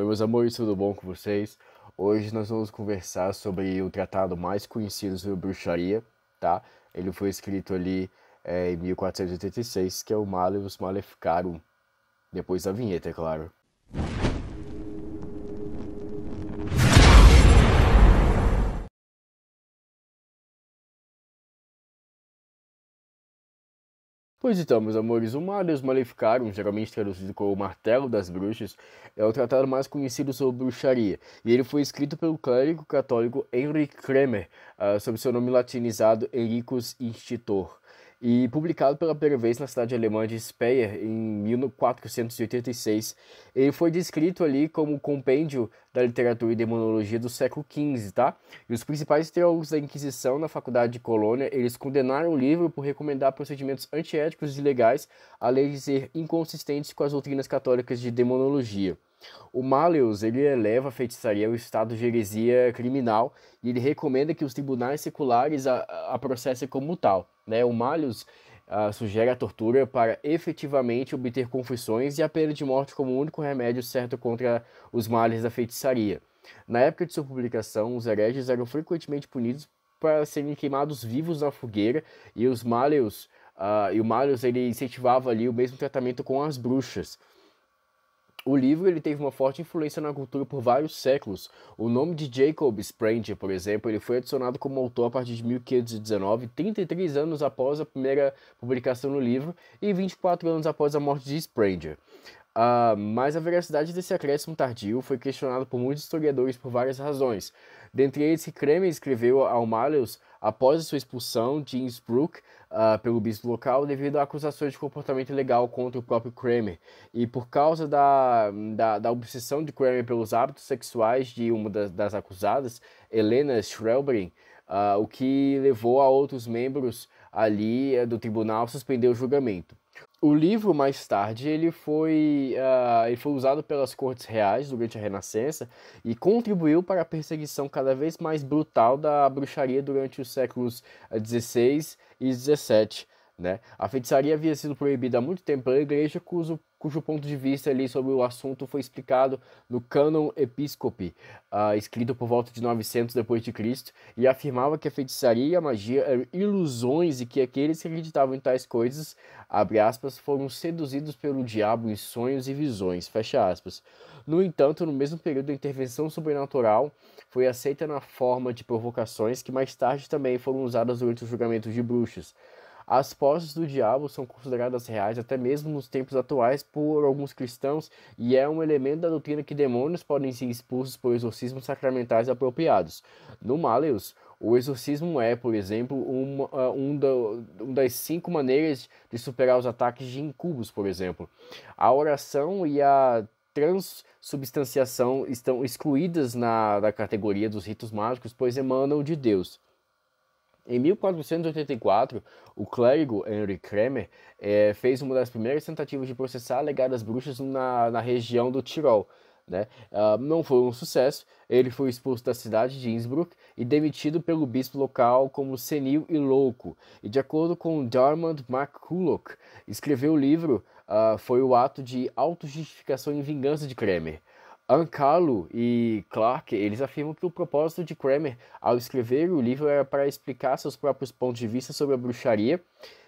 Oi, meus amores, tudo bom com vocês? Hoje nós vamos conversar sobre o tratado mais conhecido sobre bruxaria, tá? Ele foi escrito ali é, em 1486, que é o malus Maleficarum, depois da vinheta, é claro. Pois então, meus amores, o Malleus Maleficarum, geralmente traduzido como o Martelo das Bruxas, é o tratado mais conhecido sobre bruxaria, e ele foi escrito pelo clérigo católico Henry Kremer, uh, sob seu nome latinizado Henricus Institor e publicado pela primeira vez na cidade alemã de Speyer em 1486. Ele foi descrito ali como o compêndio da literatura e demonologia do século XV, tá? E os principais teólogos da Inquisição na Faculdade de Colônia, eles condenaram o livro por recomendar procedimentos antiéticos e ilegais, além de ser inconsistentes com as doutrinas católicas de demonologia. O Malleus ele eleva a feitiçaria ao estado de heresia criminal e ele recomenda que os tribunais seculares a, a processem como tal. Né? O Malleus a, ah, sugere a tortura para efetivamente obter confissões e a pena de morte como o único remédio certo contra os males da feitiçaria. Na época de sua publicação, os hereges eram frequentemente punidos para serem queimados vivos na fogueira e os Malleus, uh, e o Malleus ele incentivava ali o mesmo tratamento com as bruxas. O livro ele teve uma forte influência na cultura por vários séculos. O nome de Jacob Spranger, por exemplo, ele foi adicionado como autor a partir de 1519, 33 anos após a primeira publicação no livro e 24 anos após a morte de Spranger. Uh, mas a veracidade desse acréscimo tardio foi questionada por muitos historiadores por várias razões. Dentre eles, que Kremer escreveu ao Malleus após a sua expulsão de Innsbruck uh, pelo bispo local devido a acusações de comportamento ilegal contra o próprio Kramer. E por causa da, da, da obsessão de Kramer pelos hábitos sexuais de uma das, das acusadas, Helena Schrelbring, uh, ah, o que levou a outros membros ali uh, do tribunal a suspender o julgamento o livro, mais tarde, ele foi, uh, ele foi usado pelas cortes reais durante a Renascença e contribuiu para a perseguição cada vez mais brutal da bruxaria durante os séculos XVI ah, e XVII. Né? A feitiçaria havia sido proibida há muito tempo pela igreja, cujo cujo ponto de vista ali sobre o assunto foi explicado no Canon Episcopi, uh, escrito por volta de 900 depois de Cristo, e afirmava que a feitiçaria e a magia eram ilusões e que aqueles que acreditavam em tais coisas, abre aspas, foram seduzidos pelo diabo em sonhos e visões, fecha aspas. No entanto, no mesmo período, a intervenção sobrenatural foi aceita na forma de provocações que mais tarde também foram usadas durante os julgamentos de bruxas. As posses do diabo são consideradas reais até mesmo nos tempos atuais por alguns cristãos e é um elemento da doutrina que demônios podem ser expulsos por exorcismos sacramentais apropriados. No Maleus, o exorcismo é, por exemplo, uma, ah, um, da, das cinco maneiras de superar os ataques de incubos, por exemplo. A oração e a transubstanciação estão excluídas na, da categoria dos ritos mágicos, pois emanam de Deus. Em 1484, o clérigo Henry Kremer é, fez uma das primeiras tentativas de processar alegadas bruxas na, na região do Tirol. Né? Uh, não foi um sucesso, ele foi expulso da cidade de Innsbruck e demitido pelo bispo local como senil e louco. E de acordo com Dermond McCulloch, escreveu o livro uh, foi o ato de autojustificação e vingança de Kremer. Ancalo e Clark, eles afirmam que o propósito de Kramer ao escrever o livro era para explicar seus próprios pontos de vista sobre a bruxaria,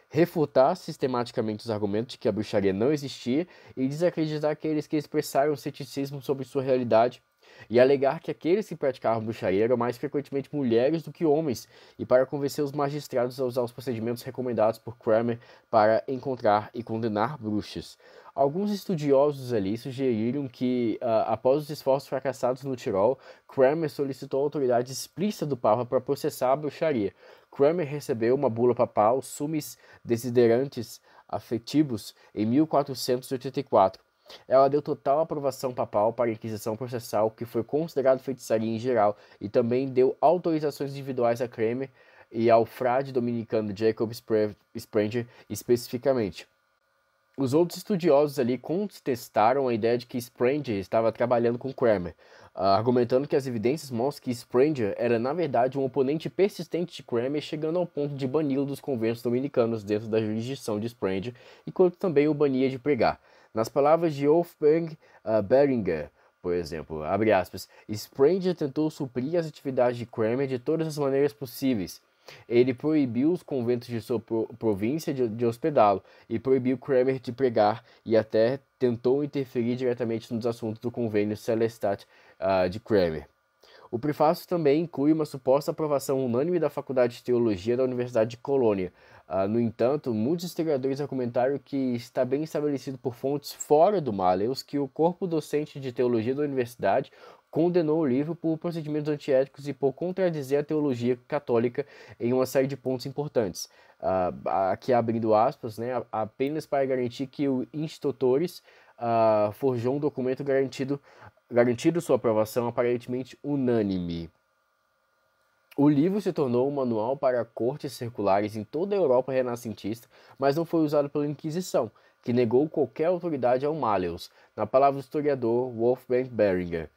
refutar sistematicamente os argumentos de que a bruxaria não existia e desacreditar aqueles que expressaram ceticismo sobre sua realidade e alegar que aqueles que praticavam bruxaria eram mais frequentemente mulheres do que homens, e para convencer os magistrados a usar os procedimentos recomendados por Kramer para encontrar e condenar bruxas. Alguns estudiosos ali sugeriram que, uh, após os esforços fracassados no Tirol, Kramer solicitou a autoridade explícita do Papa para processar a bruxaria. Kramer recebeu uma bula papal, Sumis Desiderantes Afetivos, em 1484 ela deu total aprovação papal para a Inquisição processal, que foi considerado feitiçaria em geral, e também deu autorizações individuais a Kramer e ao frade dominicano Jacob Sprenger especificamente. Os outros estudiosos ali contestaram a ideia de que Spranger estava trabalhando com Kramer, ah, argumentando que as evidências mostram que Spranger era, na verdade, um oponente persistente de Kramer, chegando ao ponto de bani-lo dos conventos dominicanos dentro da jurisdição de Spranger, enquanto também o bania de pregar. Nas palavras de Wolfgang uh, Beringer, por exemplo, abre aspas, Spranger tentou suprir as atividades de Kramer de todas as maneiras possíveis. Ele proibiu os conventos de sua pro província de, de hospedá-lo e proibiu Kramer de pregar e até tentou interferir diretamente nos assuntos do convênio Celestat uh, de Kramer. O prefácio também inclui uma suposta aprovação unânime da Faculdade de Teologia da Universidade de Colônia, ah, no entanto, muitos historiadores argumentaram que está bem estabelecido por fontes fora do Maleus que o corpo docente de teologia da universidade condenou o livro por procedimentos antiéticos e por contradizer a teologia católica em uma série de pontos importantes. Uh, aqui abrindo aspas, né, apenas para garantir que o Institutores uh, ah, forjou um documento garantido, garantido sua aprovação aparentemente unânime. O livro se tornou um manual para cortes circulares em toda a Europa renascentista, mas não foi usado pela Inquisição, que negou qualquer autoridade ao Malleus, na palavra do historiador Wolfgang Beringer.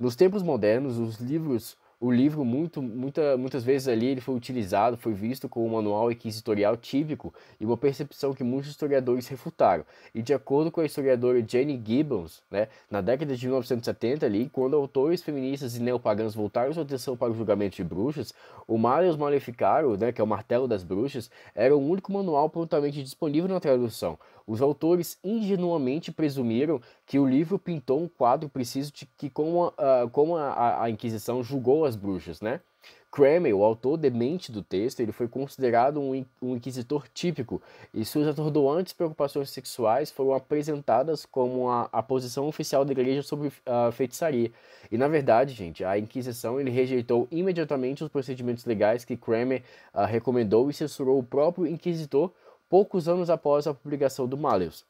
Nos tempos modernos, os livros o livro muito, muita, muitas vezes ali ele foi utilizado, foi visto como um manual inquisitorial típico e uma percepção que muitos historiadores refutaram. E de acordo com a historiadora Jane Gibbons, né, na década de 1970 ali, quando autores feministas e neopagãs voltaram sua atenção para o julgamento de bruxas, o Malleus Maleficarum, né, que é o martelo das bruxas, era o único manual prontamente disponível na tradução, os autores ingenuamente presumiram que o livro pintou um quadro preciso de que como, a como a, a Inquisição julgou as bruxas, né? Cramer, o autor demente do texto, ele foi considerado um, um inquisitor típico e suas atordoantes preocupações sexuais foram apresentadas como a, a posição oficial da igreja sobre a ah, feitiçaria. E na verdade, gente, a Inquisição ele rejeitou imediatamente os procedimentos legais que Cramer uh, ah, recomendou e censurou o próprio inquisitor poucos anos após a publicação do Malleus.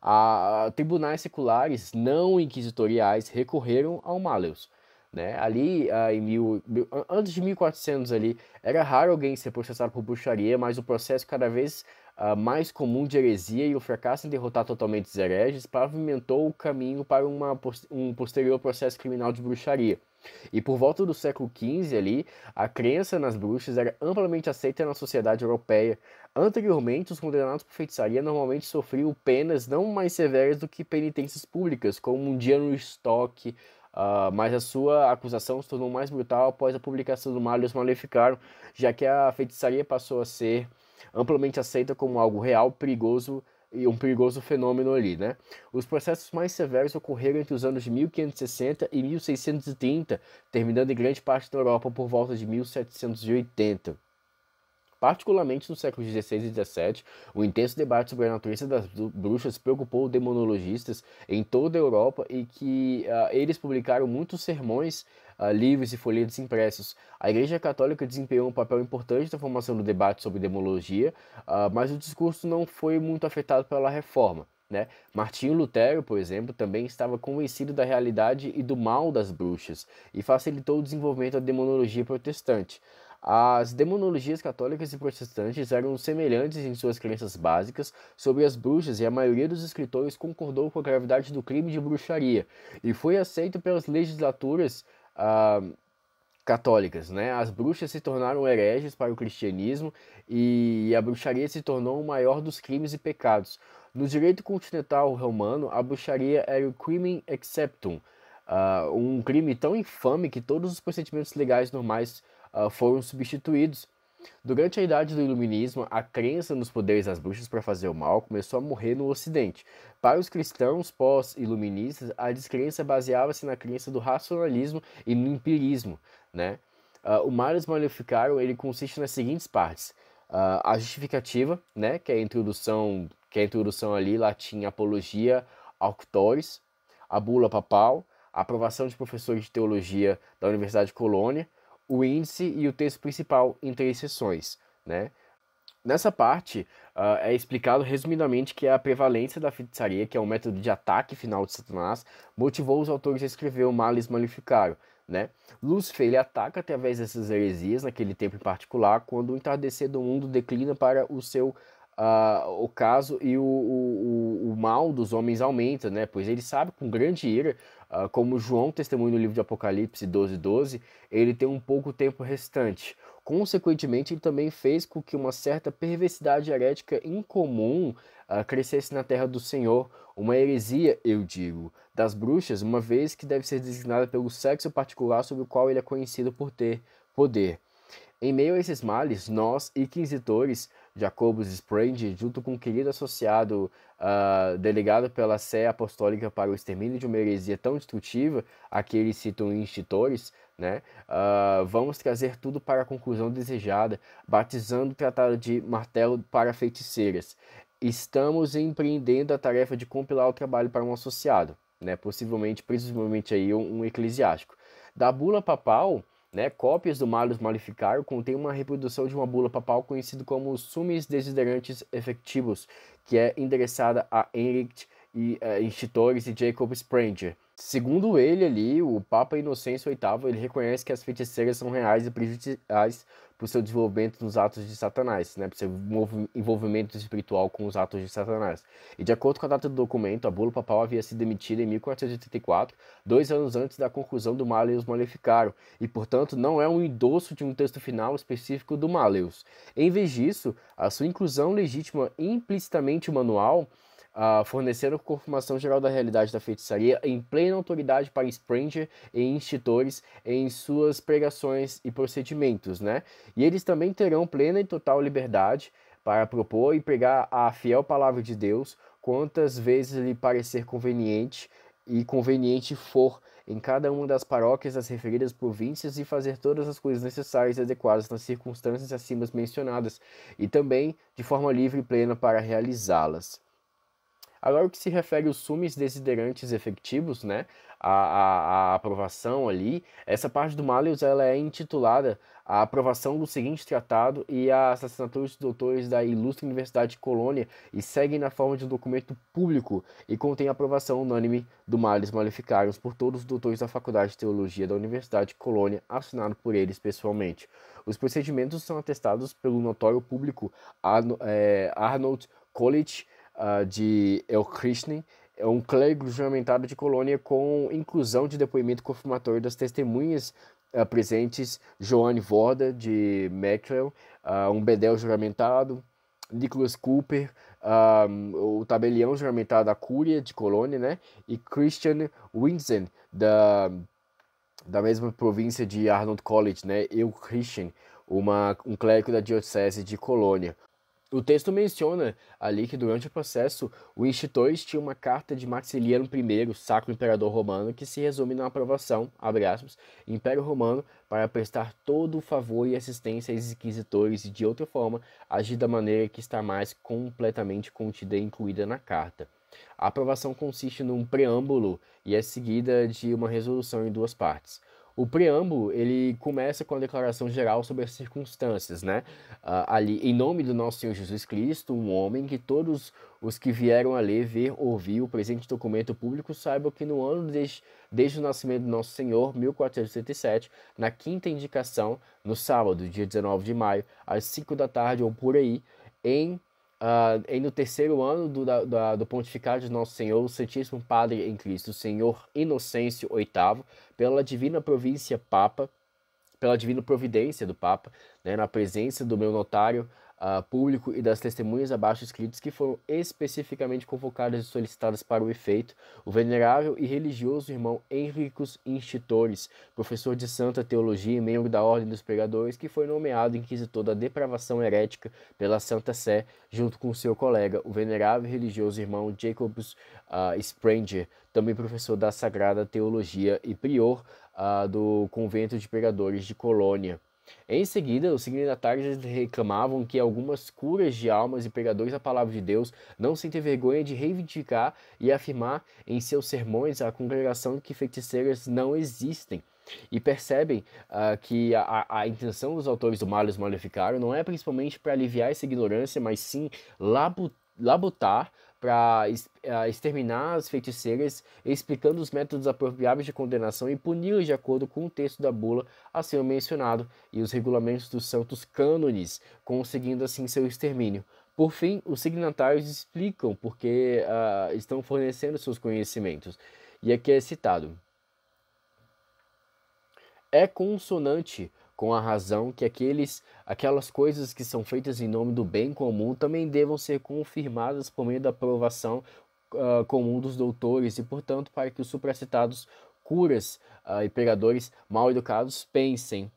A, tribunais seculares não inquisitoriais recorreram ao Malleus. Né? Ali, ah, em mil, mil, antes de 1400, ali, era raro alguém ser processado por bruxaria, mas o processo cada vez ah, mais comum de heresia e o fracasso em derrotar totalmente os hereges pavimentou o caminho para uma, um posterior processo criminal de bruxaria. E por volta do século XV ali, a crença nas bruxas era amplamente aceita na sociedade europeia, Anteriormente, os condenados por feitiçaria normalmente sofriam penas não mais severas do que penitências públicas, como um dia no estoque, uh, mas a sua acusação se tornou mais brutal após a publicação do Malhos Maleficaram, já que a feitiçaria passou a ser amplamente aceita como algo real, perigoso e um perigoso fenômeno ali, né? Os processos mais severos ocorreram entre os anos de 1560 e 1630, terminando em grande parte da Europa por volta de 1780. Particularmente no século XVI e XVII, o intenso debate sobre a natureza das bruxas preocupou demonologistas em toda a Europa e que uh, eles publicaram muitos sermões, uh, livros e folhetos impressos. A Igreja Católica desempenhou um papel importante na formação do debate sobre demonologia, uh, ah, mas o discurso não foi muito afetado pela reforma. Né? Martinho Lutero, por exemplo, também estava convencido da realidade e do mal das bruxas e facilitou o desenvolvimento da demonologia protestante. As demonologias católicas e protestantes eram semelhantes em suas crenças básicas sobre as bruxas, e a maioria dos escritores concordou com a gravidade do crime de bruxaria, e foi aceito pelas legislaturas ah, católicas. Né? As bruxas se tornaram hereges para o cristianismo, e a bruxaria se tornou o maior dos crimes e pecados. No direito continental romano, a bruxaria era o crimen exceptum, ah, um crime tão infame que todos os procedimentos legais normais uh, foram substituídos. Durante a idade do iluminismo, a crença nos poderes das bruxas para fazer o mal começou a morrer no Ocidente. Para os cristãos pós-iluministas, a descrença baseava-se na crença do racionalismo e no empirismo. Né? Uh, o Males Maleficarum ele consiste nas seguintes partes: uh, a justificativa, né, que é a introdução, que é a introdução ali latim apologia auctores, a bula papal, a aprovação de professores de teologia da Universidade de Colônia, o índice e o texto principal em três sessões, né? Nessa parte, uh, é explicado resumidamente que a prevalência da feitiçaria, que é um método de ataque final de Satanás, motivou os autores a escrever o Males Maleficaram, né? Lúcifer ele ataca através dessas heresias naquele tempo em particular, quando o entardecer do mundo declina para o seu uh, o caso e o, o, o mal dos homens aumenta, né? Pois ele sabe com grande ira Uh, como João testemunha no livro de Apocalipse 12:12, 12, ele tem um pouco tempo restante. Consequentemente, ele também fez com que uma certa perversidade herética incomum uh, crescesse na terra do Senhor, uma heresia, eu digo, das bruxas, uma vez que deve ser designada pelo sexo particular sobre o qual ele é conhecido por ter poder. Em meio a esses males, nós, inquisitores, Jacobus Sprandi, junto com um querido associado uh, delegado pela Sé Apostólica para o extermínio de uma heresia tão destrutiva, a que eles citam institores, né? Uh, vamos trazer tudo para a conclusão desejada, batizando o tratado de martelo para feiticeiras. Estamos empreendendo a tarefa de compilar o trabalho para um associado, né? possivelmente, principalmente aí um, um eclesiástico. Da bula papal, né? Cópias do Malus Maleficar contém uma reprodução de uma bula papal conhecido como Summis Desiderantes Effectivos, que é endereçada a Henrich e uh, Institores e Jacob Sprenger Segundo ele ali, o Papa Inocêncio VIII, ele reconhece que as feiticeiras são reais e prejudiciais para o seu desenvolvimento nos atos de Satanás, né, para o seu envolvimento espiritual com os atos de Satanás. E de acordo com a data do documento, a bula papal havia sido emitida em 1484, dois anos antes da conclusão do Malleus Maleficarum, e portanto não é um endosso de um texto final específico do Malleus. Em vez disso, a sua inclusão legítima implicitamente o manual uh, forneceram confirmação geral da realidade da feitiçaria em plena autoridade para Spranger e institores em suas pregações e procedimentos, né? E eles também terão plena e total liberdade para propor e pregar a fiel palavra de Deus quantas vezes lhe parecer conveniente e conveniente for em cada uma das paróquias das referidas províncias e fazer todas as coisas necessárias e adequadas nas circunstâncias acima mencionadas e também de forma livre e plena para realizá-las. Agora, o que se refere aos sumes desiderantes efetivos, né? A, a, a aprovação ali, essa parte do Malius ela é intitulada a aprovação do seguinte tratado e a assinaturas dos doutores da ilustre Universidade de Colônia e segue na forma de um documento público e contém a aprovação unânime do Malius Maleficaros por todos os doutores da Faculdade de Teologia da Universidade de Colônia, assinado por eles pessoalmente. Os procedimentos são atestados pelo notório público eh, Arnold College uh, de Elkrishnin, é um clérigo juramentado de colônia com inclusão de depoimento confirmatório das testemunhas uh, presentes Joanne Voda, de Macklell, uh, ah, um bedel juramentado, Nicholas Cooper, o tabelião juramentado da Cúria, de Colônia, né? e Christian Winsen, da, da mesma província de Arnold College, né? Eu Christian, uma, um clérigo da diocese de Colônia. O texto menciona ali que durante o processo, o Instituis tinha uma carta de Maximiliano I, sacro imperador romano, que se resume na aprovação, abre aspas, Império Romano para prestar todo o favor e assistência aos inquisitores e, de outra forma, agir da maneira que está mais completamente contida e incluída na carta. A aprovação consiste num preâmbulo e é seguida de uma resolução em duas partes. O preâmbulo, ele começa com a declaração geral sobre as circunstâncias, né? Ah, ali, em nome do nosso Senhor Jesus Cristo, um homem que todos os que vieram a ler, ver, ouvir o presente documento público saibam que no ano desde, desde o nascimento do nosso Senhor, 1477, na quinta indicação, no sábado, dia 19 de maio, às 5 da tarde ou por aí, em Uh, ah, e no terceiro ano do, da, do pontificado de Nosso Senhor, o Santíssimo Padre em Cristo, Senhor Inocêncio VIII, pela divina província Papa, pela divina providência do Papa, né, na presença do meu notário uh, público e das testemunhas abaixo escritos que foram especificamente convocadas e solicitadas para o efeito, o venerável e religioso irmão Henricus Institores, professor de Santa Teologia e membro da Ordem dos Pregadores, que foi nomeado inquisitor da depravação herética pela Santa Sé, junto com seu colega, o venerável e religioso irmão Jacobus uh, Spranger, também professor da Sagrada Teologia e prior uh, do Convento de Pregadores de Colônia. Em seguida, os signatários reclamavam que algumas curas de almas e pregadores da palavra de Deus não sentem vergonha de reivindicar e afirmar em seus sermões à congregação que feiticeiras não existem e percebem uh, que a, a, intenção dos autores do Malus Maleficaram não é principalmente para aliviar essa ignorância, mas sim labutar para eh, exterminar as feiticeiras, explicando os métodos apropriáveis de condenação e puni-los de acordo com o texto da bula assim mencionado e os regulamentos dos santos cânones, conseguindo assim seu extermínio. Por fim, os signatários explicam porque uh, estão fornecendo seus conhecimentos. E aqui é citado: É consonante com a razão que aqueles, aquelas coisas que são feitas em nome do bem comum também devam ser confirmadas por meio da aprovação uh, comum dos doutores e, portanto, para que os supracitados curas uh, e pregadores mal educados pensem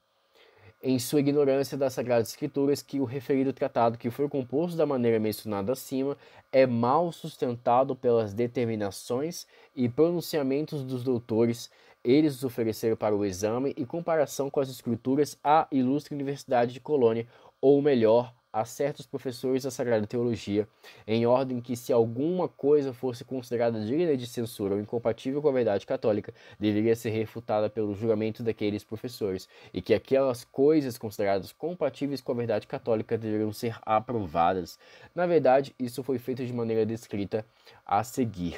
em sua ignorância das Sagradas Escrituras que o referido tratado, que foi composto da maneira mencionada acima, é mal sustentado pelas determinações e pronunciamentos dos doutores eles os ofereceram para o exame e comparação com as escrituras à ilustre Universidade de Colônia, ou melhor, a certos professores da Sagrada Teologia, em ordem que, se alguma coisa fosse considerada digna de censura ou incompatível com a verdade católica, deveria ser refutada pelo juramento daqueles professores, e que aquelas coisas consideradas compatíveis com a verdade católica deveriam ser aprovadas. Na verdade, isso foi feito de maneira descrita a seguir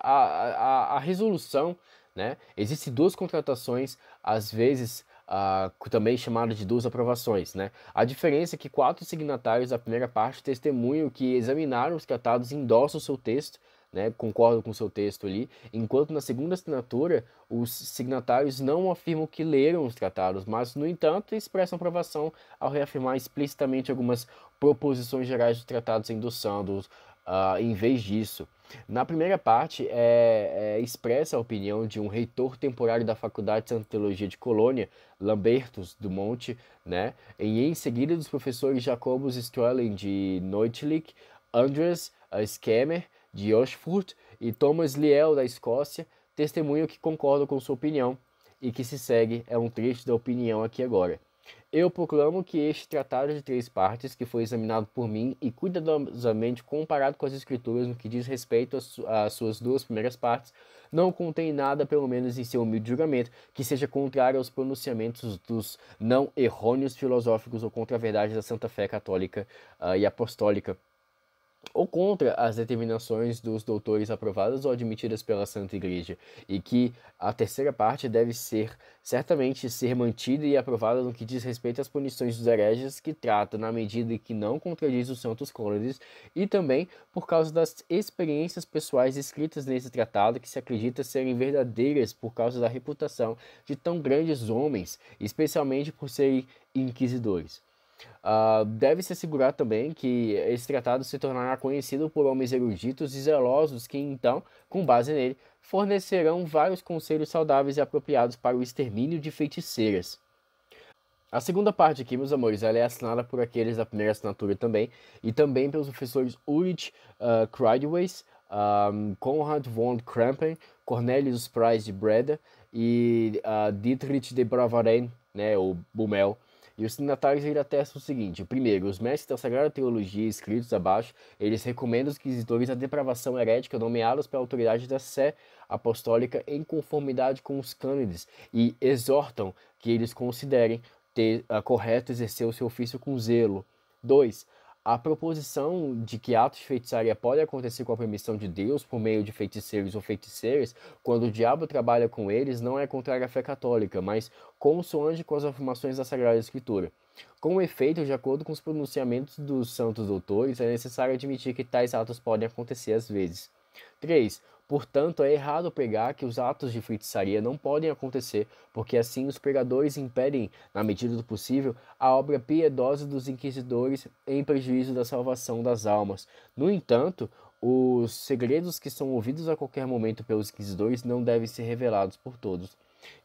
a, a, a resolução, né? Existem duas contratações, às vezes Uh, também chamada de duas aprovações. Né? A diferença é que quatro signatários da primeira parte testemunham que examinaram os tratados e endossam o seu texto, né? concordam com o seu texto ali, enquanto na segunda assinatura os signatários não afirmam que leram os tratados, mas, no entanto, expressam aprovação ao reafirmar explicitamente algumas proposições gerais dos tratados, endossando uh, em vez disso. Na primeira parte, é, é, expressa a opinião de um reitor temporário da Faculdade de Santa Teologia de Colônia, Lambertus do Monte, né? e em seguida dos professores Jacobus Strelling de Neutlich, Andres ah, Skemer de Oxford e Thomas Liel da Escócia, testemunham que concordam com sua opinião e que se segue é um trecho da opinião aqui agora. Eu proclamo que este tratado é de três partes, que foi examinado por mim e cuidadosamente comparado com as escrituras no que diz respeito às suas duas primeiras partes, não contém nada, pelo menos em seu humilde julgamento, que seja contrário aos pronunciamentos dos não errôneos filosóficos ou contra a verdade da Santa Fé Católica uh, e Apostólica ou contra as determinações dos doutores aprovadas ou admitidas pela Santa Igreja, e que a terceira parte deve ser certamente ser mantida e aprovada no que diz respeito às punições dos hereges que trata na medida em que não contradiz os santos cônones e também por causa das experiências pessoais escritas nesse tratado que se acredita serem verdadeiras por causa da reputação de tão grandes homens, especialmente por serem inquisidores. Uh, ah, Deve-se assegurar também que esse tratado se tornará conhecido por homens eruditos e zelosos que, então, com base nele, fornecerão vários conselhos saudáveis e apropriados para o extermínio de feiticeiras. A segunda parte aqui, meus amores, ela é assinada por aqueles da primeira assinatura também, e também pelos professores Ulrich uh, um, Conrad von Krampen, Cornelius Price de Breda e uh, Dietrich de Bravaren, né, o Bumel, e os signatários ainda atestam o seguinte: primeiro, os mestres da Sagrada Teologia escritos abaixo, eles recomendam aos inquisidores a depravação herética nomeados pela autoridade da Sé Apostólica em conformidade com os cânones e exortam que eles considerem ter uh, correto exercer o seu ofício com zelo. 2 a proposição de que atos de feitiçaria podem acontecer com a permissão de Deus por meio de feiticeiros ou feiticeiras, quando o diabo trabalha com eles, não é contrária à fé católica, mas consoante com as afirmações da Sagrada Escritura. Com efeito, de acordo com os pronunciamentos dos santos doutores, é necessário admitir que tais atos podem acontecer às vezes. 3. Portanto, é errado pregar que os atos de feitiçaria não podem acontecer, porque assim os pregadores impedem, na medida do possível, a obra piedosa dos inquisidores em prejuízo da salvação das almas. No entanto, os segredos que são ouvidos a qualquer momento pelos inquisidores não devem ser revelados por todos.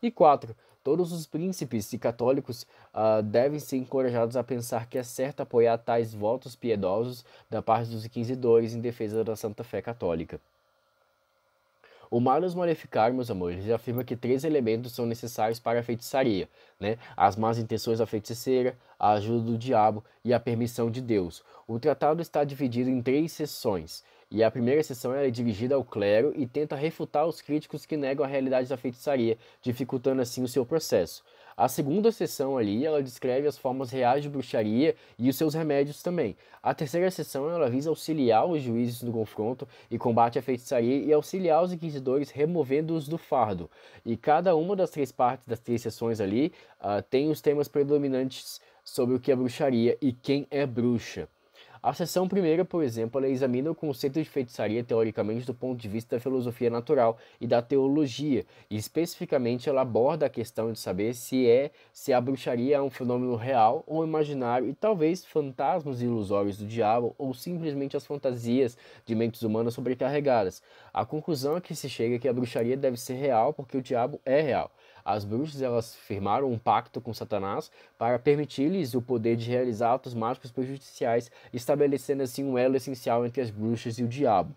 E 4. Todos os príncipes e católicos uh, devem ser encorajados a pensar que é certo apoiar tais votos piedosos da parte dos inquisidores em defesa da Santa Fé Católica. O Malus Maleficar, meus amores, afirma que três elementos são necessários para a feitiçaria, né? As más intenções da feiticeira, a ajuda do diabo e a permissão de Deus. O tratado está dividido em três sessões, e a primeira sessão é dirigida ao clero e tenta refutar os críticos que negam a realidade da feitiçaria, dificultando assim o seu processo. A segunda sessão ali, ela descreve as formas reais de bruxaria e os seus remédios também. A terceira sessão, ela visa auxiliar os juízes no confronto e combate à feitiçaria e auxiliar os inquisidores removendo-os do fardo. E cada uma das três partes das três sessões ali uh, tem os temas predominantes sobre o que é bruxaria e quem é bruxa. A sessão primeira, por exemplo, ela examina o conceito de feitiçaria teoricamente do ponto de vista da filosofia natural e da teologia, e especificamente ela aborda a questão de saber se é se a bruxaria é um fenômeno real ou imaginário e talvez fantasmas ilusórios do diabo ou simplesmente as fantasias de mentes humanas sobrecarregadas. A conclusão a é que se chega é que a bruxaria deve ser real porque o diabo é real. As bruxas elas firmaram um pacto com Satanás para permitir-lhes o poder de realizar atos mágicos prejudiciais, estabelecendo assim um elo essencial entre as bruxas e o diabo.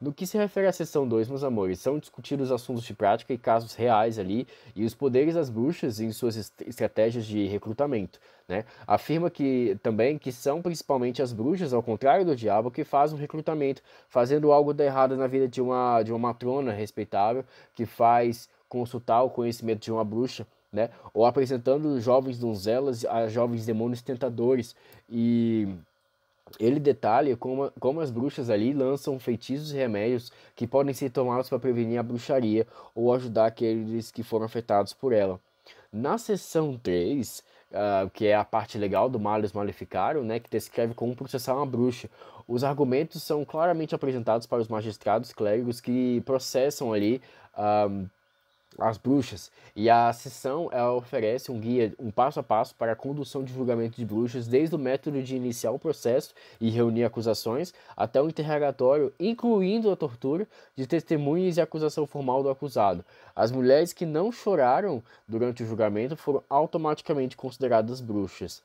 No que se refere à seção 2, meus amores, são discutidos assuntos de prática e casos reais ali e os poderes das bruxas em suas est estratégias de recrutamento. Né? Afirma que também que são principalmente as bruxas, ao contrário do diabo, que fazem o recrutamento, fazendo algo de errado na vida de uma, de uma matrona respeitável que faz consultar o conhecimento de uma bruxa, né? Ou apresentando jovens donzelas a jovens demônios tentadores. E ele detalha como, como as bruxas ali lançam feitiços e remédios que podem ser tomados para prevenir a bruxaria ou ajudar aqueles que foram afetados por ela. Na sessão 3, uh, ah, que é a parte legal do Malus Maleficarum, né, que descreve como processar uma bruxa, os argumentos são claramente apresentados para os magistrados clérigos que processam ali. Uh, as bruxas. E a sessão ela oferece um guia, um passo a passo para a condução de julgamento de bruxas, desde o método de iniciar o processo e reunir acusações, até o interrogatório, incluindo a tortura de testemunhas e acusação formal do acusado. As mulheres que não choraram durante o julgamento foram automaticamente consideradas bruxas.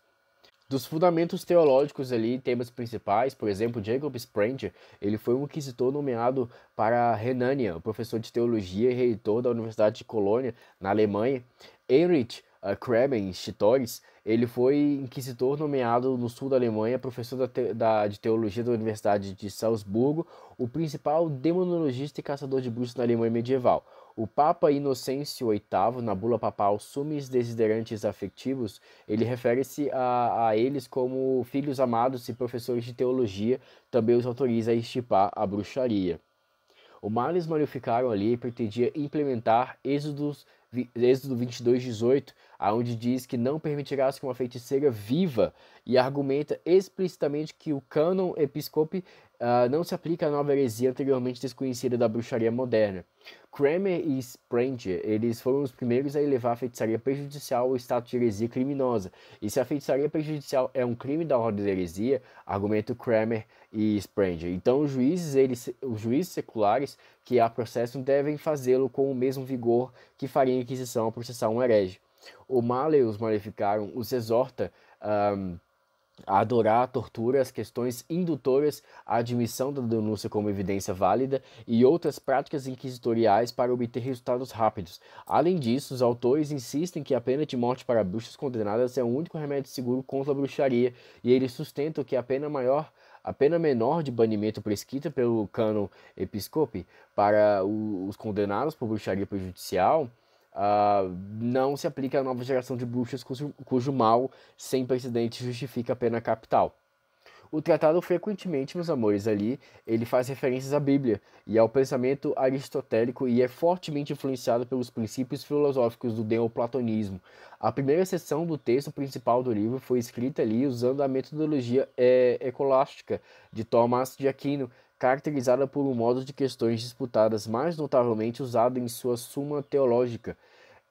Dos fundamentos teológicos ali, temas principais, por exemplo, Jacob Sprenger ele foi um inquisitor nomeado para Renânia, professor de teologia e reitor da Universidade de Colônia, na Alemanha. Heinrich uh, Kremen Stitoris, ele foi inquisitor nomeado no sul da Alemanha, professor da te da, de teologia da Universidade de Salzburgo, o principal demonologista e caçador de bruxos na Alemanha medieval. O Papa Inocêncio VIII, na bula papal Sumis Desiderantes Afectivos, ele refere-se a, a eles como filhos amados e professores de teologia, também os autoriza a estipar a bruxaria. O males malificaram ali e pretendia implementar Êxodos, Êxodo 22, 18, aonde diz que não permitirás que uma feiticeira viva e argumenta explicitamente que o cânon episcope uh, não se aplica à nova heresia anteriormente desconhecida da bruxaria moderna. Kramer e Spranger, eles foram os primeiros a elevar a feitiçaria prejudicial ao status de heresia criminosa. E se a feitiçaria prejudicial é um crime da ordem da heresia, argumento Kramer e Spranger. Então os juízes, eles, os juízes seculares que a processam devem fazê-lo com o mesmo vigor que faria a Inquisição ao processar um herege. O Malle os maleficaram, os exorta... Um, a adorar a tortura, as questões indutoras à admissão da denúncia como evidência válida e outras práticas inquisitoriais para obter resultados rápidos. Além disso, os autores insistem que a pena de morte para bruxas condenadas é o único remédio seguro contra a bruxaria, e eles sustentam que a pena maior a pena menor de banimento prescrita pelo cano episcope para os condenados por bruxaria prejudicial Uh, não se aplica à nova geração de bruxas cujo, cujo mal sem precedente justifica a pena capital. O tratado frequentemente, meus amores, ali, ele faz referências à Bíblia e ao pensamento aristotélico e é fortemente influenciado pelos princípios filosóficos do neoplatonismo. A primeira seção do texto principal do livro foi escrita ali usando a metodologia é, ecolástica de Tomás de Aquino, caracterizada por um modo de questões disputadas mais notavelmente usado em sua Suma Teológica.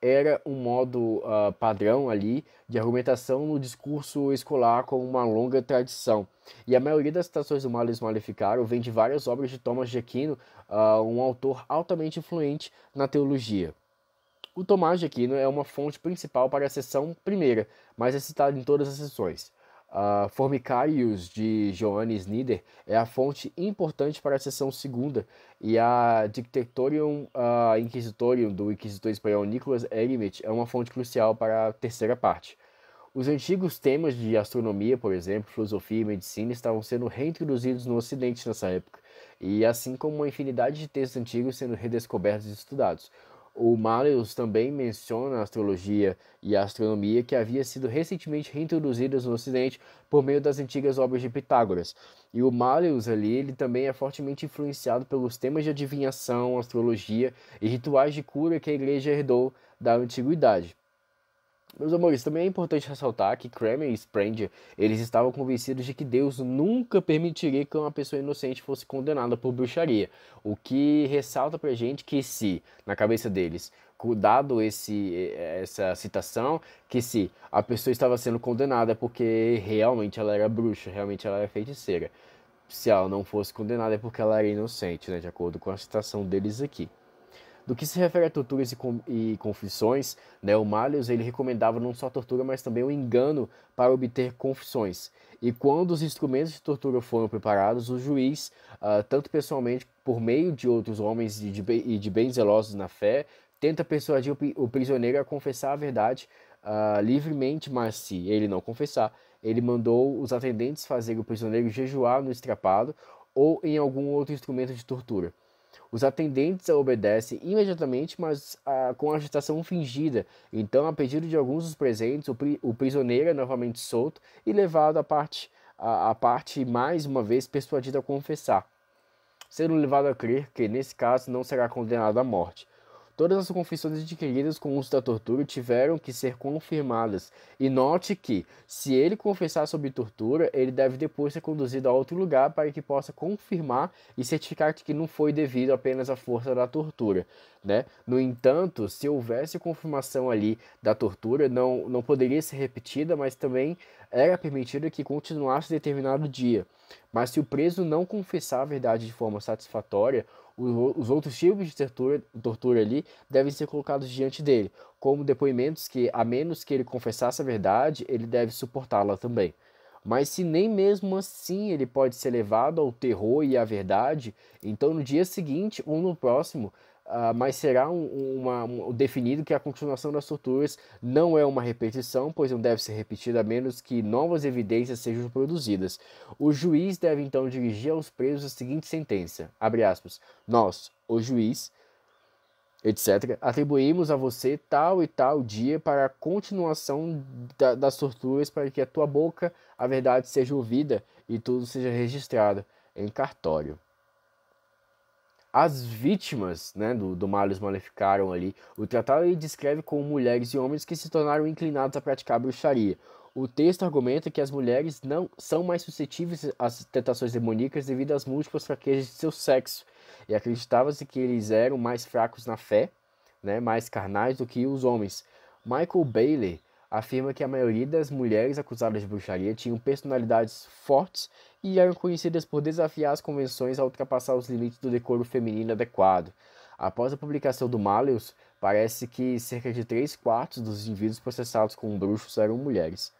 Era um modo uh, padrão ali de argumentação no discurso escolar com uma longa tradição. E a maioria das citações do Malus Maleficarum vem de várias obras de Thomas de Aquino, uh, ah, um autor altamente influente na teologia. O Tomás de Aquino é uma fonte principal para a seção primeira, mas é citado em todas as seções. Uh, Formicarius, de Johannes Nieder, é a fonte importante para a seção segunda, e a Dictatorium uh, Inquisitorium, do inquisitor espanhol Nicolas Elimit, é uma fonte crucial para a terceira parte. Os antigos temas de astronomia, por exemplo, filosofia e medicina, estavam sendo reintroduzidos no Ocidente nessa época, e assim como uma infinidade de textos antigos sendo redescobertos e estudados. O Marius também menciona a astrologia e a astronomia que havia sido recentemente reintroduzidas no Ocidente por meio das antigas obras de Pitágoras. E o Marius ali, ele também é fortemente influenciado pelos temas de adivinhação, astrologia e rituais de cura que a igreja herdou da antiguidade. Meus amores, também é importante ressaltar que Kramer e Spranger, eles estavam convencidos de que Deus nunca permitiria que uma pessoa inocente fosse condenada por bruxaria, o que ressalta pra gente que se, na cabeça deles, dado esse, essa citação, que se a pessoa estava sendo condenada é porque realmente ela era bruxa, realmente ela era feiticeira, se ela não fosse condenada é porque ela era inocente, né, de acordo com a citação deles aqui. Do que se refere a torturas e, com, e confissões, né, o Malius ele recomendava não só a tortura, mas também o engano para obter confissões. E quando os instrumentos de tortura foram preparados, o juiz, uh, tanto pessoalmente por meio de outros homens e de, de, de bem zelosos na fé, tenta persuadir o, o prisioneiro a confessar a verdade uh, livremente, mas se ele não confessar, ele mandou os atendentes fazer o prisioneiro jejuar no estrapado ou em algum outro instrumento de tortura. Os atendentes obedecem imediatamente, mas ah, com agitação fingida. Então, a pedido de alguns dos presentes, o, pri o prisioneiro é novamente solto e levado à parte, à parte mais uma vez persuadido a confessar, sendo levado a crer que, nesse caso, não será condenado à morte. Todas as confissões adquiridas com o uso da tortura tiveram que ser confirmadas. E note que, se ele confessar sobre tortura, ele deve depois ser conduzido a outro lugar para que possa confirmar e certificar que não foi devido apenas à força da tortura. Né? No entanto, se houvesse confirmação ali da tortura, não, não poderia ser repetida, mas também era permitido que continuasse determinado dia. Mas se o preso não confessar a verdade de forma satisfatória, os outros tipos de tortura, tortura ali devem ser colocados diante dele, como depoimentos que, a menos que ele confessasse a verdade, ele deve suportá-la também. Mas se nem mesmo assim ele pode ser levado ao terror e à verdade, então no dia seguinte ou no próximo Uh, mas será um, uma, um, definido que a continuação das torturas não é uma repetição, pois não deve ser repetida a menos que novas evidências sejam produzidas. O juiz deve então dirigir aos presos a seguinte sentença: aspas, nós, o juiz, etc., atribuímos a você tal e tal dia para a continuação da, das torturas, para que a tua boca, a verdade, seja ouvida e tudo seja registrado em cartório as vítimas né, do, do Malus Maleficarum ali. O tratado ele descreve como mulheres e homens que se tornaram inclinados a praticar bruxaria. O texto argumenta que as mulheres não são mais suscetíveis às tentações demoníacas devido às múltiplas fraquezas de seu sexo, e acreditava-se que eles eram mais fracos na fé, né, mais carnais do que os homens. Michael Bailey afirma que a maioria das mulheres acusadas de bruxaria tinham personalidades fortes e eram conhecidas por desafiar as convenções a ultrapassar os limites do decoro feminino adequado. Após a publicação do Malleus, parece que cerca de 3 quartos dos indivíduos processados como bruxos eram mulheres.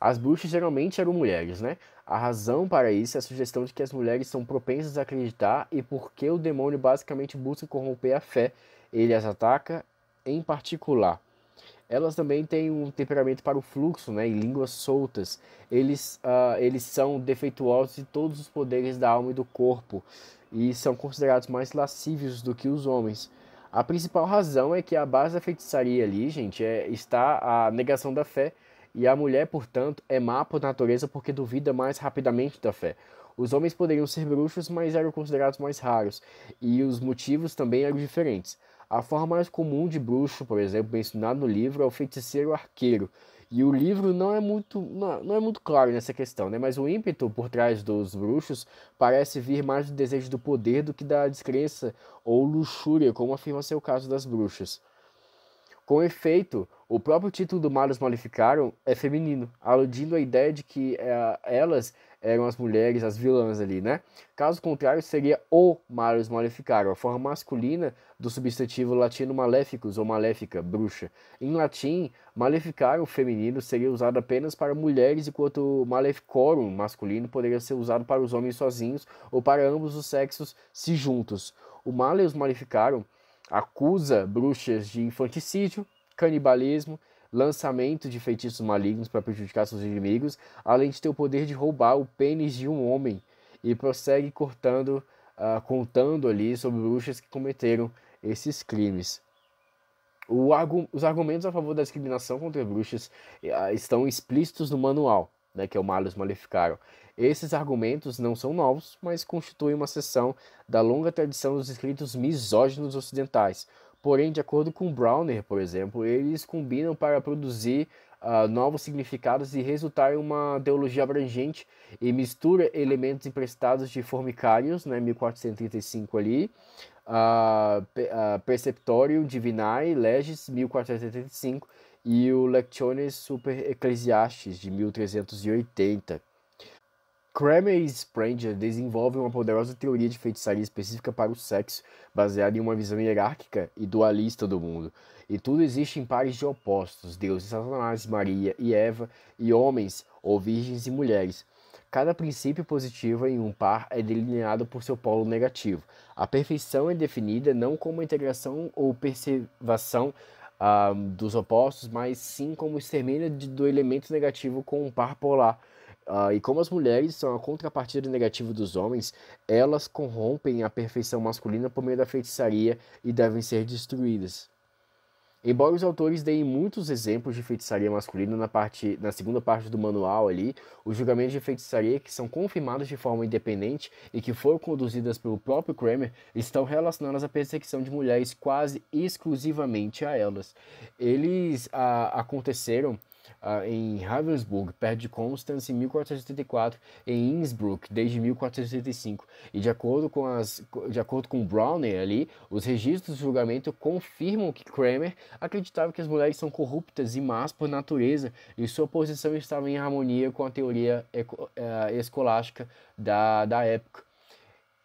As bruxas geralmente eram mulheres, né? A razão para isso é a sugestão de que as mulheres são propensas a acreditar e porque o demônio basicamente busca corromper a fé. Ele as ataca em particular elas também têm um temperamento para o fluxo, né? E línguas soltas, eles, uh, eles são defeituosos de todos os poderes da alma e do corpo e são considerados mais lascívios do que os homens. A principal razão é que a base da feitiçaria ali, gente, é, está a negação da fé e a mulher, portanto, é má por natureza porque duvida mais rapidamente da fé. Os homens poderiam ser bruxos, mas eram considerados mais raros, e os motivos também eram diferentes. A forma mais comum de bruxo, por exemplo, mencionado no livro é o feiticeiro arqueiro. E o livro não é muito, não, não é muito claro nessa questão, né? mas o ímpeto por trás dos bruxos parece vir mais do desejo do poder do que da descrença ou luxúria, como afirma ser o caso das bruxas. Com efeito, o próprio título do Malus Maleficarum é feminino, aludindo à ideia de que é, elas eram as mulheres, as vilãs ali, né? Caso contrário, seria o Malus Maleficarum, a forma masculina do substantivo latino maleficus ou maléfica, bruxa. Em latim, maleficarum feminino seria usado apenas para mulheres, enquanto maleficorum masculino poderia ser usado para os homens sozinhos ou para ambos os sexos se juntos. O Malus Maleficarum acusa bruxas de infanticídio, canibalismo lançamento de feitiços malignos para prejudicar seus inimigos, além de ter o poder de roubar o pênis de um homem e prossegue cortando, uh, contando ali sobre bruxas que cometeram esses crimes. Argu os argumentos a favor da discriminação contra bruxas uh, estão explícitos no manual, né, que é o Malus Maleficarum. Esses argumentos não são novos, mas constituem uma seção da longa tradição dos escritos misóginos ocidentais, Porém, de acordo com Browner, por exemplo, eles combinam para produzir uh, novos significados e resultar em uma teologia abrangente e mistura elementos emprestados de Formicários, né, 1435 ali, uh, uh, Perceptorium Divinae Legis, 1435 e o Lectiones Super Ecclesiastes, de 1380. Kramer e Spranger desenvolvem uma poderosa teoria de feitiçaria específica para o sexo, baseada em uma visão hierárquica e dualista do mundo. E tudo existe em pares de opostos, deuses Satanás, Maria e Eva, e homens, ou virgens e mulheres. Cada princípio positivo em um par é delineado por seu polo negativo. A perfeição é definida não como integração ou perservação ah, dos opostos, mas sim como extermínio do elemento negativo com um par polar Uh, e como as mulheres são a contrapartida negativa dos homens, elas corrompem a perfeição masculina por meio da feitiçaria e devem ser destruídas. Embora os autores deem muitos exemplos de feitiçaria masculina na, parte, na segunda parte do manual ali, os julgamentos de feitiçaria que são confirmados de forma independente e que foram conduzidas pelo próprio Kramer estão relacionados à perseguição de mulheres quase exclusivamente a elas. Eles a, ah, aconteceram uh, em Havelsburg, perto de Constance, em 1484, em Innsbruck, desde 1485. E de acordo com, as, de acordo com Browning ali, os registros do julgamento confirmam que Kramer acreditava que as mulheres são corruptas e más por natureza, e sua posição estava em harmonia com a teoria eh, escolástica da, da época.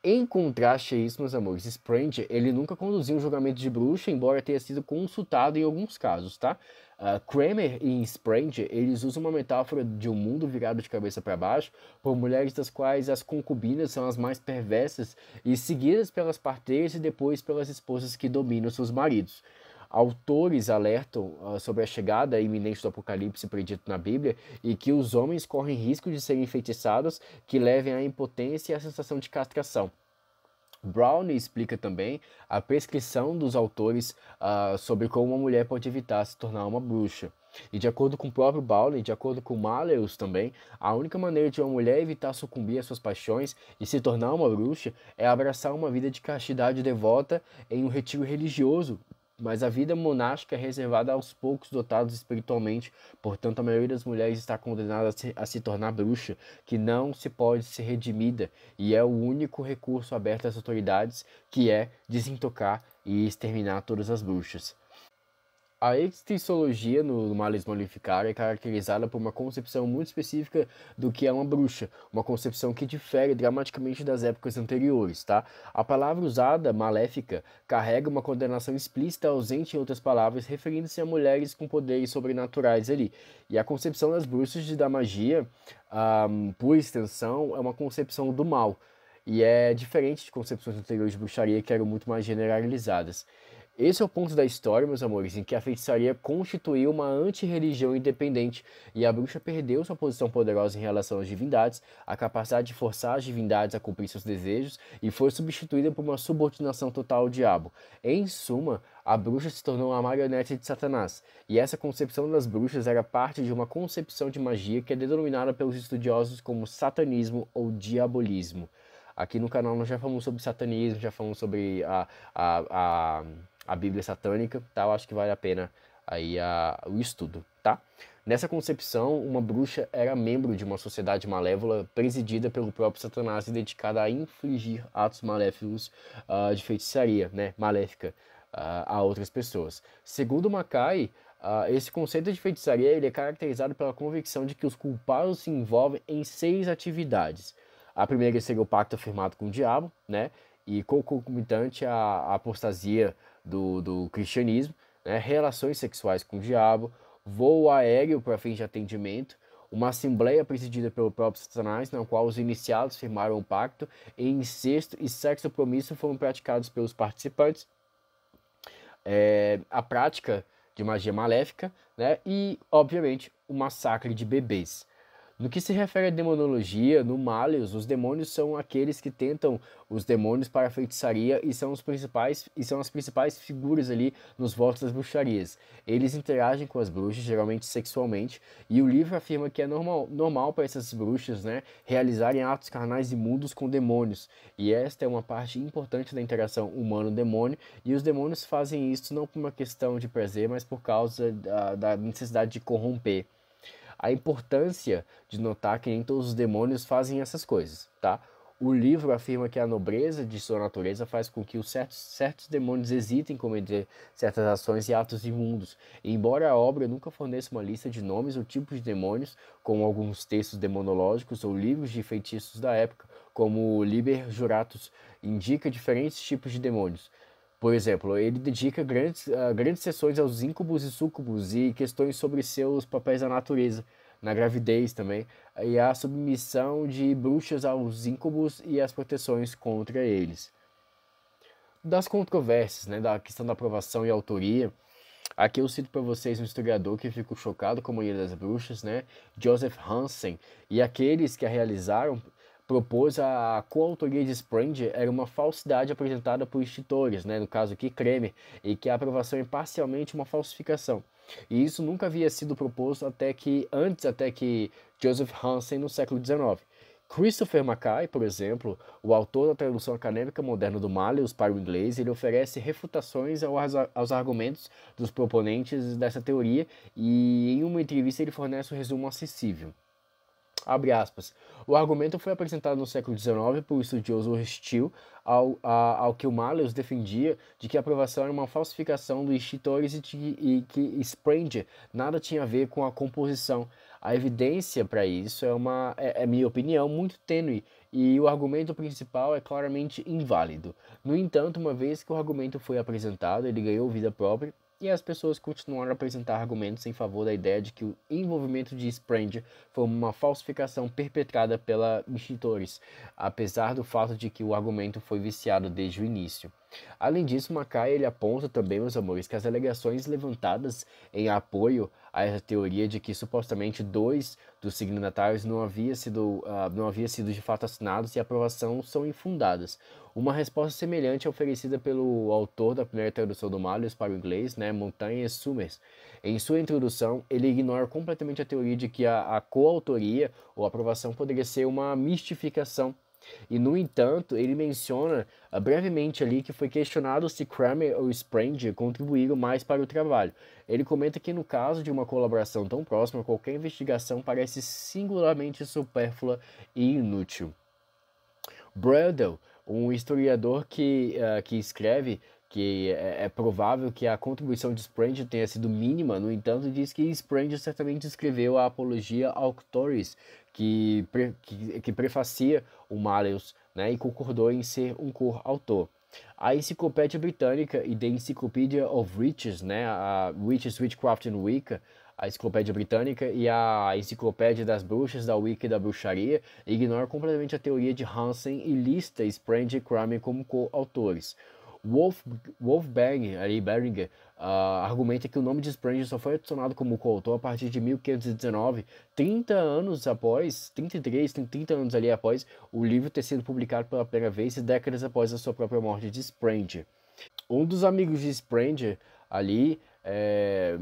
Em contraste a isso, meus amores, Sprint, ele nunca conduziu um julgamento de bruxa, embora tenha sido consultado em alguns casos, tá? Uh, Kramer e Sprint, eles usam uma metáfora de um mundo virado de cabeça para baixo por mulheres das quais as concubinas são as mais perversas e seguidas pelas parteiras e depois pelas esposas que dominam seus maridos. Autores alertam uh, sobre a chegada iminente do apocalipse predito na Bíblia e que os homens correm risco de serem enfeitiçados, que levem à impotência e à sensação de castração. Brown explica também a prescrição dos autores uh, sobre como uma mulher pode evitar se tornar uma bruxa. E de acordo com o próprio Bowley, de acordo com Malleus também, a única maneira de uma mulher evitar sucumbir às suas paixões e se tornar uma bruxa é abraçar uma vida de castidade devota em um retiro religioso mas a vida monástica é reservada aos poucos dotados espiritualmente, portanto, a maioria das mulheres está condenada a se, a se tornar bruxa, que não se pode ser redimida, e é o único recurso aberto às autoridades, que é desintocar e exterminar todas as bruxas. A extensologia no Males Maleficarum é caracterizada por uma concepção muito específica do que é uma bruxa, uma concepção que difere dramaticamente das épocas anteriores, tá? A palavra usada, maléfica, carrega uma condenação explícita ausente em outras palavras, referindo-se a mulheres com poderes sobrenaturais ali. E a concepção das bruxas de da magia, um, por extensão, é uma concepção do mal, e é diferente de concepções anteriores de bruxaria que eram muito mais generalizadas. Esse é o ponto da história, meus amores, em que a feitiçaria constituiu uma antirreligião independente e a bruxa perdeu sua posição poderosa em relação às divindades, a capacidade de forçar as divindades a cumprir seus desejos e foi substituída por uma subordinação total ao diabo. Em suma, a bruxa se tornou a marionete de Satanás, e essa concepção das bruxas era parte de uma concepção de magia que é denominada pelos estudiosos como satanismo ou diabolismo. Aqui no canal nós já falamos sobre satanismo, já falamos sobre a, a, a a Bíblia satânica, tá? Eu acho que vale a pena aí a, o estudo, tá? Nessa concepção, uma bruxa era membro de uma sociedade malévola presidida pelo próprio Satanás e dedicada a infligir atos maléficos uh, de feitiçaria, né, maléfica, uh, a outras pessoas. Segundo Mackay, uh, esse conceito de feitiçaria ele é caracterizado pela convicção de que os culpados se envolvem em seis atividades. A primeira é seria o pacto firmado com o diabo, né? e com concomitante a apostasia do, do cristianismo, né, relações sexuais com o diabo, voo aéreo para fins de atendimento, uma assembleia presidida pelo próprio Satanás, na qual os iniciados firmaram o um pacto, e incesto e sexo promíscuo foram praticados pelos participantes, é, a prática de magia maléfica, né, e, obviamente, o massacre de bebês. No que se refere à demonologia, no Malleus, os demônios são aqueles que tentam os demônios para a feitiçaria e são os principais e são as principais figuras ali nos votos das bruxarias. Eles interagem com as bruxas geralmente sexualmente e o livro afirma que é normal, normal para essas bruxas, né, realizarem atos carnais imundos com demônios. E esta é uma parte importante da interação humano-demônio e os demônios fazem isso não por uma questão de prazer, mas por causa da, da necessidade de corromper a importância de notar que nem todos os demônios fazem essas coisas, tá? O livro afirma que a nobreza de sua natureza faz com que os certos, certos demônios hesitem em cometer certas ações e atos imundos. Embora a obra nunca forneça uma lista de nomes ou tipos de demônios, como alguns textos demonológicos ou livros de feitiços da época, como o Liber Juratus, indica diferentes tipos de demônios. Por exemplo, ele dedica grandes, uh, grandes sessões aos íncubos e sucubos e questões sobre seus papéis na natureza, na gravidez também, e a submissão de bruxas aos íncubos e as proteções contra eles. Das controvérsias, né, da questão da aprovação e autoria, Aqui eu cito para vocês um historiador que ficou chocado com a Magia das Bruxas, né? Joseph Hansen, e aqueles que a realizaram propôs a coautoria de Sprand era uma falsidade apresentada por extintores, né, no caso aqui Kremer, e que a aprovação é parcialmente uma falsificação. E isso nunca havia sido proposto até que antes até que Joseph Hansen no século XIX. Christopher Mackay, por exemplo, o autor da tradução acadêmica moderna do Malleus para o inglês, ele oferece refutações aos argumentos dos proponentes dessa teoria e em uma entrevista ele fornece um resumo acessível. O argumento foi apresentado no século XIX por estudioso hostil ao, a, ao que o Malleus defendia de que a aprovação era uma falsificação dos chitores e, e que Spranger nada tinha a ver com a composição. A evidência para isso é uma, é, é minha opinião, muito tênue e o argumento principal é claramente inválido. No entanto, uma vez que o argumento foi apresentado, ele ganhou vida própria e as pessoas continuaram a apresentar argumentos em favor da ideia de que o envolvimento de Spranger foi uma falsificação perpetrada pela Institores, apesar do fato de que o argumento foi viciado desde o início. Além disso, Macaia ele aponta também, meus amores, que as alegações levantadas em apoio a essa teoria de que supostamente dois dos signatários não havia sido, uh, não havia sido de fato assinados e a aprovação são infundadas. Uma resposta semelhante é oferecida pelo autor da primeira tradução do Malius para o inglês, né, Montanhas Summers. Em sua introdução, ele ignora completamente a teoria de que a, a coautoria ou aprovação poderia ser uma mistificação e, no entanto, ele menciona uh, brevemente ali que foi questionado se Kramer ou Spranger contribuíram mais para o trabalho. Ele comenta que, no caso de uma colaboração tão próxima, qualquer investigação parece singularmente supérflua e inútil. Bradle, um historiador que, uh, que escreve que é, é, provável que a contribuição de Sprange tenha sido mínima, no entanto, diz que Sprange certamente escreveu a apologia ao Ctoris, que, que, que prefacia o Malleus né, e concordou em ser um co-autor. A Enciclopédia Britânica e The Encyclopedia of Riches, né, a Witches Witchcraft and Wicca, a Enciclopédia Britânica e a Enciclopédia das Bruxas, da Wicca e da Bruxaria, ignoram completamente a teoria de Hansen e lista Spring e Kramer como co-autores. Wolf, Wolfgang ali, Beringer Uh, ah, argumenta é que o nome de Sprenger só foi adicionado como coautor a partir de 1519, 30 anos após, 33, 30 anos ali após, o livro ter sido publicado pela primeira vez e décadas após a sua própria morte de Sprenger. Um dos amigos de Sprenger ali é,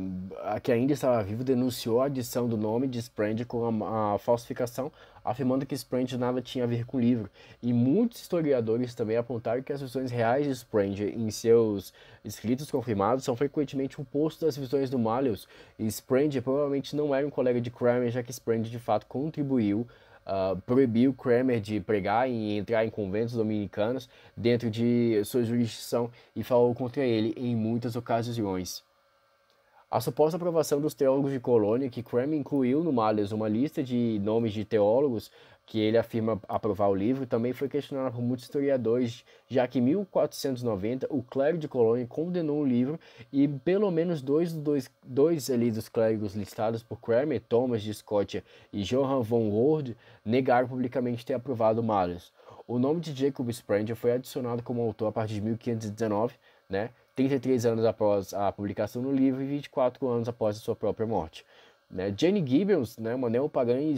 que ainda estava vivo, denunciou a adição do nome de Sprand com a, a, falsificação, afirmando que Sprand nada tinha a ver com o livro. E muitos historiadores também apontaram que as visões reais de Sprand em seus escritos confirmados são frequentemente o oposto das visões do Malleus, e Sprand provavelmente não era um colega de Kramer, já que Sprand de fato contribuiu Uh, proibiu Kramer de pregar e entrar em conventos dominicanos dentro de sua jurisdição e falou contra ele em muitas ocasiões. A suposta aprovação dos teólogos de Colônia, é que Kramer incluiu no Males uma lista de nomes de teólogos que ele afirma aprovar o livro, também foi questionada por muitos historiadores, já que em 1490 o clero de Colônia condenou o livro e pelo menos dois, dois, dois ali dos clérigos listados por Cranmer, Thomas de Escócia e Johann von Ward, negaram publicamente ter aprovado o Males. O nome de Jacob Spranger foi adicionado como autor a partir de 1519, né? 33 anos após a publicação do livro e 24 anos após a sua própria morte. Né? Jane Gibbons, né, uma neopagã e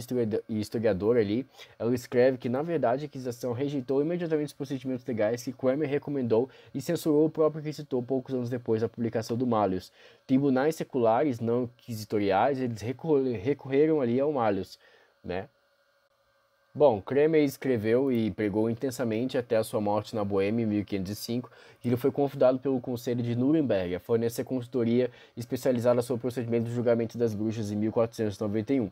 historiadora ali, ela escreve que, na verdade, a aquisição rejeitou imediatamente os procedimentos legais que Kramer recomendou e censurou o próprio citou poucos anos depois da publicação do Malius. Tribunais seculares não inquisitoriais, eles recorreram ali ao Malius, né? Bom, Kremer escreveu e pregou intensamente até a sua morte na Boêmia em 1505, e ele foi convidado pelo Conselho de Nuremberg a fornecer consultoria especializada sobre o procedimento do julgamento das bruxas em 1491.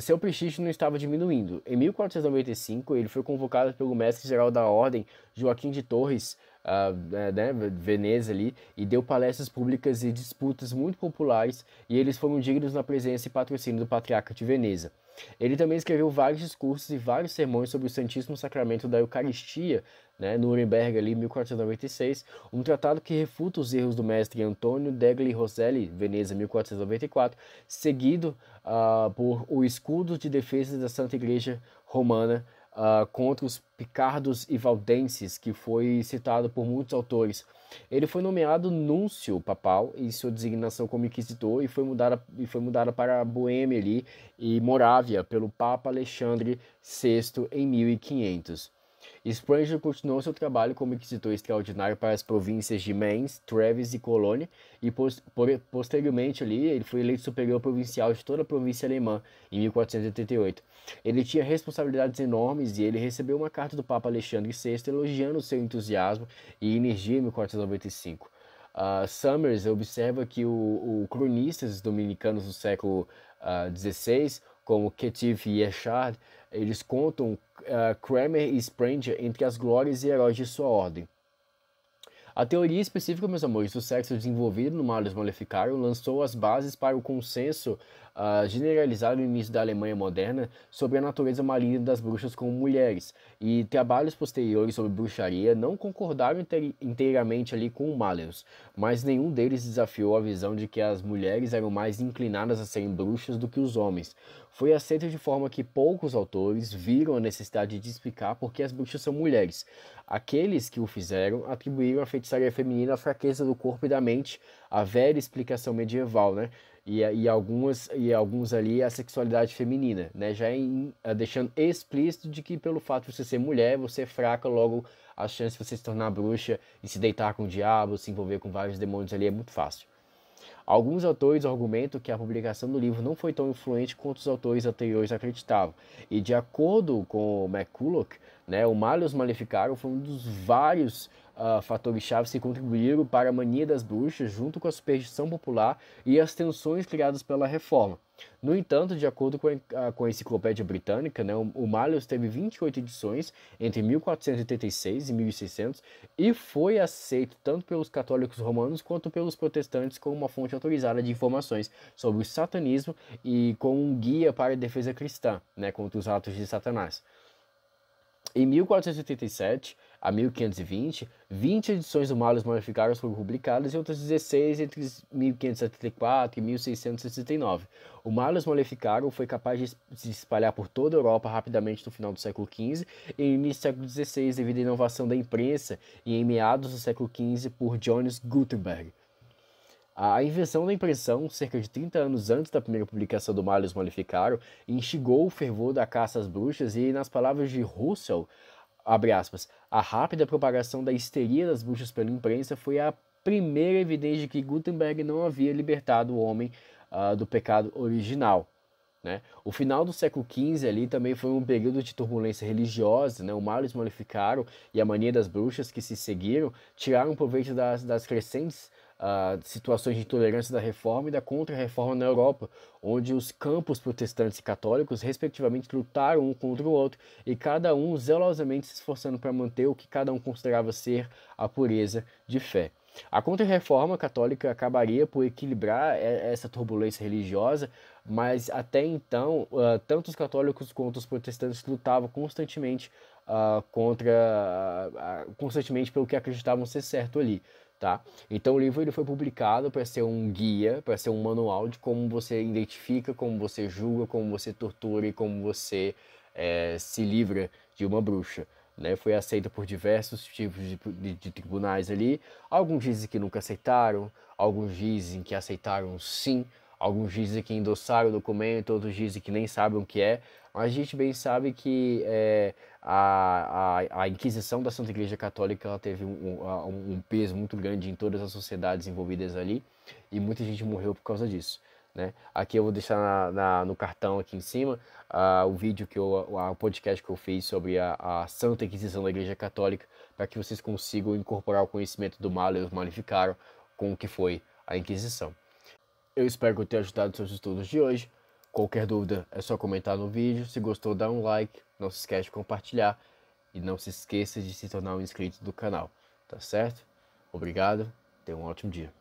Seu prestígio não estava diminuindo. Em 1495, ele foi convocado pelo mestre-geral da Ordem, Joaquim de Torres, uh, né, Veneza ali, e deu palestras públicas e disputas muito populares, e eles foram dignos na presença e patrocínio do Patriarca de Veneza. Ele também escreveu vários discursos e vários sermões sobre o Santíssimo Sacramento da Eucaristia, né, Nuremberg ali, 1496, um tratado que refuta os erros do mestre Antônio Degli Rosselli, Veneza, 1494, seguido uh, por O Escudo de Defesa da Santa Igreja Romana, uh, contra os picardos e valdenses, que foi citado por muitos autores. Ele foi nomeado núncio papal em sua designação como inquisitor e foi mudada, e foi mudada para Boêmia e Morávia pelo Papa Alexandre VI em 1500. Spranger continuou seu trabalho como inquisitor extraordinário para as províncias de Mainz, Treves e Colônia, e posteriormente ali ele foi eleito superior provincial de toda a província alemã em 1488. Ele tinha responsabilidades enormes e ele recebeu uma carta do Papa Alexandre VI elogiando seu entusiasmo e energia em 1495. Uh, ah, Summers observa que o, o cronistas dominicanos do século XVI, uh, ah, como Ketif e Echard, eles contam uh, Kramer e Spranger entre as glórias e heróis de sua ordem. A teoria específica, meus amores, do sexo desenvolvido no Malus Maleficarum lançou as bases para o consenso uh, generalizado no início da Alemanha moderna sobre a natureza maligna das bruxas como mulheres, e trabalhos posteriores sobre bruxaria não concordaram inteiramente ali com o Malus, mas nenhum deles desafiou a visão de que as mulheres eram mais inclinadas a serem bruxas do que os homens, foi aceita de forma que poucos autores viram a necessidade de explicar por que as bruxas são mulheres. Aqueles que o fizeram atribuíram a feitiçaria feminina a fraqueza do corpo e da mente, a velha explicação medieval, né? E, e, algumas, e alguns ali a sexualidade feminina, né? Já em, deixando explícito de que pelo fato de você ser mulher, você é fraca, logo a chance de você se tornar bruxa e se deitar com o diabo, se envolver com vários demônios ali é muito fácil. Alguns autores argumentam que a publicação do livro não foi tão influente quanto os autores anteriores acreditavam, e de acordo com McCulloch, né, o Malus Maleficarum foi um dos vários uh, ah, fatores chaves que contribuíram para a mania das bruxas, junto com a superstição popular e as tensões criadas pela reforma. No entanto, de acordo com a, ah, com a Enciclopédia Britânica, né, o Malus teve 28 edições entre 1486 e 1600 e foi aceito tanto pelos católicos romanos quanto pelos protestantes como uma fonte autorizada de informações sobre o satanismo e como um guia para a defesa cristã né, contra os atos de Satanás. Em 1487, a 1520, 20 edições do Malus Maleficaros foram publicadas e outras 16 entre 1574 e 1669. O Malus Maleficarum foi capaz de se espalhar por toda a Europa rapidamente no final do século XV e início do século XVI devido à inovação da imprensa e em meados do século XV por Johannes Gutenberg. A invenção da impressão, cerca de 30 anos antes da primeira publicação do Malus Maleficarum, instigou o fervor da caça às bruxas e, nas palavras de Russell, abre aspas, a rápida propagação da histeria das bruxas pela imprensa foi a primeira evidência de que Gutenberg não havia libertado o homem uh, do pecado original. Né? O final do século XV ali também foi um período de turbulência religiosa, né? o mal eles e a mania das bruxas que se seguiram tiraram proveito das, das crescentes uh, situações de intolerância da reforma e da contra-reforma na Europa, onde os campos protestantes e católicos, respectivamente, lutaram um contra o outro e cada um zelosamente se esforçando para manter o que cada um considerava ser a pureza de fé. A Contra-Reforma Católica acabaria por equilibrar essa turbulência religiosa, mas até então, tanto os católicos quanto os protestantes lutavam constantemente contra constantemente pelo que acreditavam ser certo ali tá? Então o livro ele foi publicado para ser um guia, para ser um manual de como você identifica, como você julga, como você tortura e como você é, se livra de uma bruxa. Né? Foi aceita por diversos tipos de, de, de, tribunais ali. Alguns dizem que nunca aceitaram, alguns dizem que aceitaram sim, alguns dizem que endossaram o documento, outros dizem que nem sabem o que é. Mas a gente bem sabe que é, a, a, a, Inquisição da Santa Igreja Católica ela teve um, um, um, peso muito grande em todas as sociedades envolvidas ali e muita gente morreu por causa disso. Né? Aqui eu vou deixar na, na, no cartão aqui em cima uh, o vídeo que eu, o, o podcast que eu fiz sobre a, a Santa Inquisição da Igreja Católica para que vocês consigam incorporar o conhecimento do mal e os malificaram com o que foi a Inquisição. Eu espero que eu tenha ajudado seus estudos de hoje. Qualquer dúvida é só comentar no vídeo. Se gostou, dá um like não se esquece de compartilhar e não se esqueça de se tornar um inscrito do canal, tá certo? Obrigado, tenha um ótimo dia.